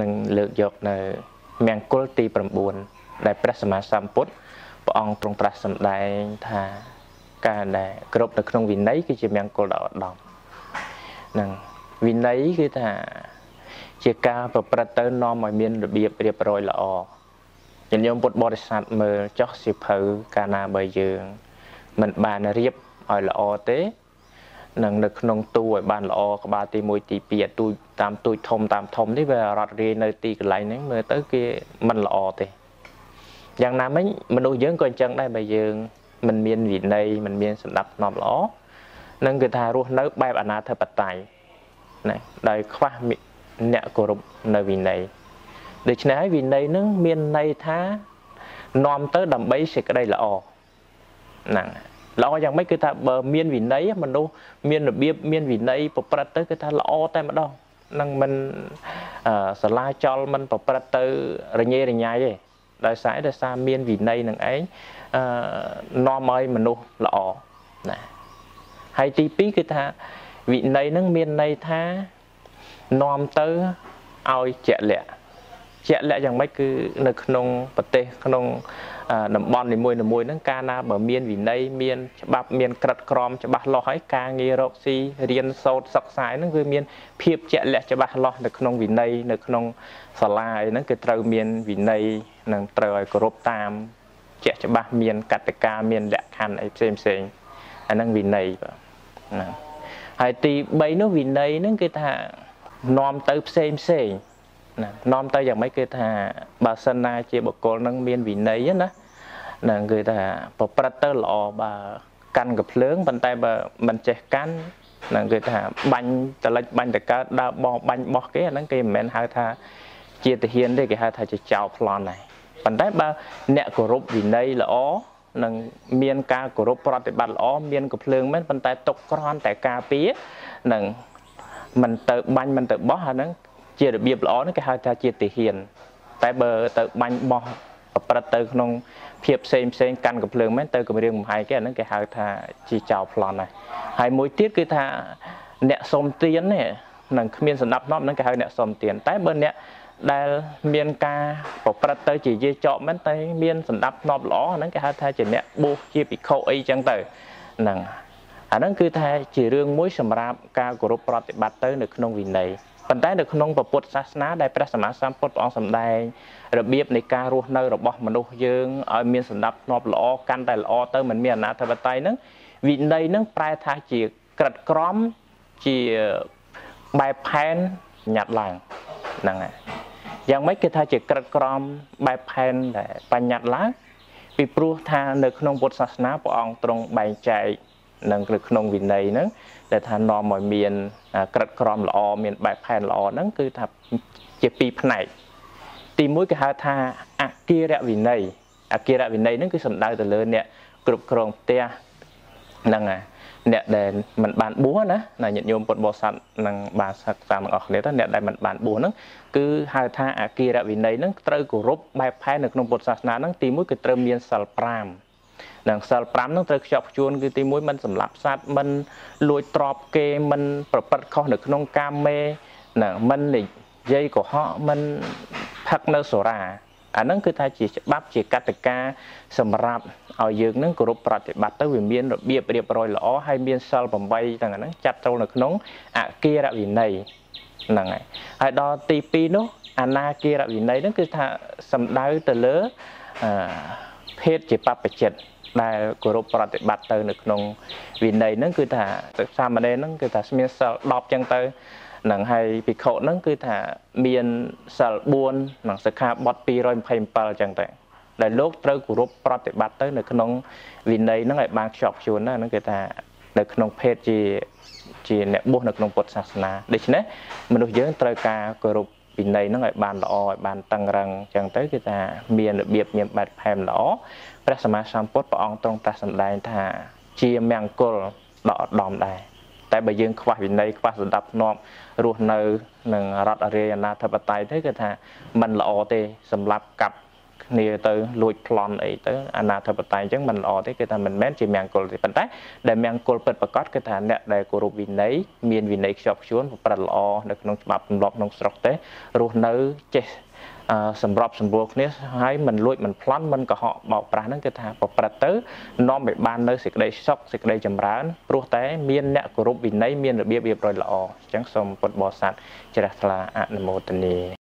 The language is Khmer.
នឹងលើកយកនៅមង្គលទី9ដែលព្រះសម្មាសម្ពុទ្ធព្រះអង្គទ្រង់ត្រាស់សម្ដែងថាការដែលគ្រប់នៅក្នុងវិន័យគឺជាមង្គលដ៏ឧត្តមនឹងវិន័យគឺថា ជាការប្រព្រឹត្តទៅនាំឲ្យមានរបៀបរៀបរយល្អញាតិញោមពុទ្ធបរិស័ទមើលចោះសិភៅកាលណាបើយើងមិនបានរៀបឲ្យល្អទេនិងនៅក្នុងទូឲ្យបានល្អក្បាលទី1ទី2ទូតាមទូចធំតាមធំនេះវារត់រាយនៅទីកន្លែងហ្នឹងមើលទៅគេមិនល្អទេយ៉ាងណាមិញមនុស្សយើងក៏អញ្ចឹងដែរបើយើងមិនមានវិន័យមិនមានសម្ដាប់ធ្នាប់ល្អនឹងគឺថារស់នៅ បែបអនាធិបតេយ្យណាដោយខ្វះអ្នកគោរពនៅវិន័យដូច្នេះហើយវិន័យនឹងមានន័យថានាំទៅដើម្បីសេចក្តីល្អហ្នឹងហើយល្អយ៉ាងម៉េចគឺថាបើមានវិន័យមនុស្សមានរបៀបមានវិន័យប្រព្រឹត្តទៅគឺថាល្អតែម្ដងនឹងមិនសាឡាចលមិនប្រព្រឹត្តទៅរញ៉េរញ៉ៃទេដោយសារដោយសារមានវិន័យនឹងឯងអឺនាំឲ្យមនុស្សល្អណាហើយទី2គឺថាវិន័យនឹងមានន័យថានាំទៅឲ្យជាក់លាក់ជាក់លាក់យ៉ាងម៉េចគឺនៅក្នុងប្រទេស ក្នុងតំបន់នីមួយៗហ្នឹងកាលណាបើមានវិន័យមានច្បាប់មានក្រិតក្រមច្បាស់លាស់ហើយការងាររកស៊ីរៀនសូត្រសិក្សាហ្នឹងគឺមានភាពជាក់លាក់ច្បាស់លាស់នៅក្នុងវិន័យនៅក្នុងសាលាអីហ្នឹងគឺត្រូវមានវិន័យនិងត្រូវឲ្យគោរពតាម ជាក់ច្បាស់មានកតិកាមានលក្ខខណ្ឌអីផ្សេងផ្សេងអាហ្នឹងវិន័យបាទណាហើយទី3នោះវិន័យហ្នឹងគឺថានាំទៅផ្សេងផ្សេងណានាំទៅយ៉ាងម៉េចគឺថាបើសិនណាជាបុគ្គលនឹងមានវិន័យណានឹងគឺថាប្រព្រឹត្តទៅល្អបើកាន់កំភ្លើងប៉ុន្តែបើមិនចេះកាន់នឹងគឺថាបាញ់តលិចបាញ់តកើតដើរបោះបាញ់បោះគេអាហ្នឹងគេមិនមែនហៅថាជាទាហាន ទេ គេហៅថាជាចៅប្លន់ដែរប៉ុន្តែបើអ្នកគោរពវិន័យល្អនឹងមានការគោរពប្រតិបត្តិល្អមានកំភ្លើងមែនប៉ុន្តែຕົកក្រន់តែការពារនឹងមិនទៅបាញ់មិនទៅបោះអាហ្នឹងជារបៀបល្អនោះគេហៅថាជាទាហានតែបើទៅបាញ់បោះប្រព្រឹត្តទៅ ក្នុងភាពផ្សេងផ្សេងកាន់កំភ្លើងមែនទៅគម្រាមកំហែងគេអាហ្នឹងគេហៅ ថាជាចោលប្លន់ដែរហើយមួយទៀតគឺថាអ្នកសុំទាននេះនឹងគ្មានសណ្ដាប់ធ្នាប់ហ្នឹងគេហៅអ្នកសុំទាន តែបើអ្នកដែលមានការ ប្រព្រឹត្តទៅជាយាចកមែនតែមានសណ្ដាប់ធ្នាប់ល្អហ្នឹងគេហៅថាជាអ្នកបួសជាភិក្ខុអីចឹងទៅហ្នឹងអាហ្នឹងគឺថាជារឿងមួយសម្រាប់ការគោរពប្រតិបត្តិទៅនៅក្នុងវិន័យប៉ុន្តែនៅក្នុងពុទ្ធសាសនាដែលព្រះសម្មាសម្ពុទ្ធព្រះអង្គសម្ដែងរបៀបនៃការរស់នៅរបស់មនុស្សយើងឲ្យមានសន្តិភាពល្អកាន់តែល្អទៅមិនមានអនាធបត័យហ្នឹងវិន័យហ្នឹងប្រែថាជាក្រិតក្រមជាបែបផែនញ៉ាត់ឡើងហ្នឹងហើយយ៉ាងម៉េចគេថាជាក្រិតក្រមបែបផែនដែលបញ្ញត្តិឡើងពីព្រោះថានៅ ក្នុងពុទ្ធសាសនាព្រះអង្គទ្រង់បែងចែកនិងឬក្នុងវិន័យហ្នឹងដែលថានាំឲ្យមាន ក្រិតក្រមល្អមានបែបផែនល្អហ្នឹងគឺថាជាពីរផ្នែកទីមួយគេហៅថាអគារវិន័យអគារវិន័យហ្នឹងគឺសំដៅទៅលើអ្នកគ្រប់គ្រងផ្ទះហ្នឹងណាអ្នកដែលមិនបានបួសណាណាញាតិញោមពុទ្ធបរិស័ទនិងបាសិកសាទាំងអស់គ្នាតើអ្នកដែលមិនបានបួសហ្នឹងគឺហៅថាអគារវិន័យហ្នឹងត្រូវគោរពបែបផែននៅក្នុងពុទ្ធសាសនាហ្នឹងទីមួយគឺត្រូវមានសិល5និងសិល5នឹងត្រូវខ្ជាប់ខ្ជួនគឺទី1មិនសម្លាប់សត្វមិនលួចទ្រព្យគេមិនប្រព្រឹត្តខុសនៅក្នុង កាមេណាមិននិយាយកុហកមិនផឹកនៅសុរាអាហ្នឹងគឺថាជាច្បាប់ជាកតិកាសម្រាប់ឲ្យយើងនឹងគោរពប្រតិបត្តិទៅវាមាន របៀបរៀបរយល្អហើយមានសិល8ទាំងហ្នឹងចាត់ចូលនៅក្នុងអគារវិន័យហ្នឹងហើយហើយដល់ទី2នោះអនាគារវិន័យហ្នឹងគឺថាសំដៅទៅលើភេទជាបព្វជិត្តដែលគោរពប្រតិបត្តិទៅនៅក្នុងវិន័យហ្នឹងគឺថាសាមណេរហ្នឹងគឺថាមានសិល10អញ្ចឹងទៅនឹងហើយភិក្ខុហ្នឹងគឺថាមានសិល4និងសិក្ខាបទ227អញ្ចឹងទៅដែលលោកត្រូវគោរពប្រតិបត្តិទៅនៅក្នុងវិន័យហ្នឹងឲ្យបានខ្ជាប់ខ្ជួនណាហ្នឹងគឺថា នៅក្នុងភេទជា ជាអ្នកបុស្សនៅក្នុងពុទ្ធសាសនាដូច្នេះមនុស្សយើងត្រូវការគោរពវិន័យហ្នឹងឲ្យបានល្អឲ្យ បានតឹងរឹងអញ្ចឹងទៅគឺថា មានរបៀបមានបែបផែនល្អព្រះសម្មាសម្ពុទ្ធព្រះអង្គទ្រង់ត្រាស់សម្ដែងថាជាមង្គលដ៏ឧត្តមដែរតែបើយើង ខ្វះវិន័យខ្វះសន្តាប់ធ្នាប់រស់នៅនឹងរដ្ឋរាជអាណាធិបតេយ្យទៅគឺថាมันល្អទេសម្រាប់កាប់គ្នាទៅលួចប្លន់អីទៅអាណាធិបតេយ្យអញ្ចឹងមិនល្អទេគេថាមិនមែនជាមង្គលទេប៉ុន្តែ ដែលមង្គលពិតប្រាកដគឺថាអ្នកដែលគោរពវិន័យមានវិន័យខ្ជាប់ខ្ជួនប្រព្រឹត្តល្អនៅក្នុងច្បាប់ទម្លាប់ក្នុងស្រុកទេរស់នៅចេះសម្របសម្រួលគ្នាហើយមិនលួចមិនប្លន់មិនកុហកបោកប្រាស់ហ្នឹងគឺថា ប្រព្រឹត្តទៅនាំឲ្យបាននៅសេចក្តីសុខសេចក្តីចម្រើនព្រោះតែមានអ្នកគោរពវិន័យមានរបៀបរៀបរយល្អអញ្ចឹងសូមពុទ្ធបរិស័ទជ្រះថ្លាអនុមោទនា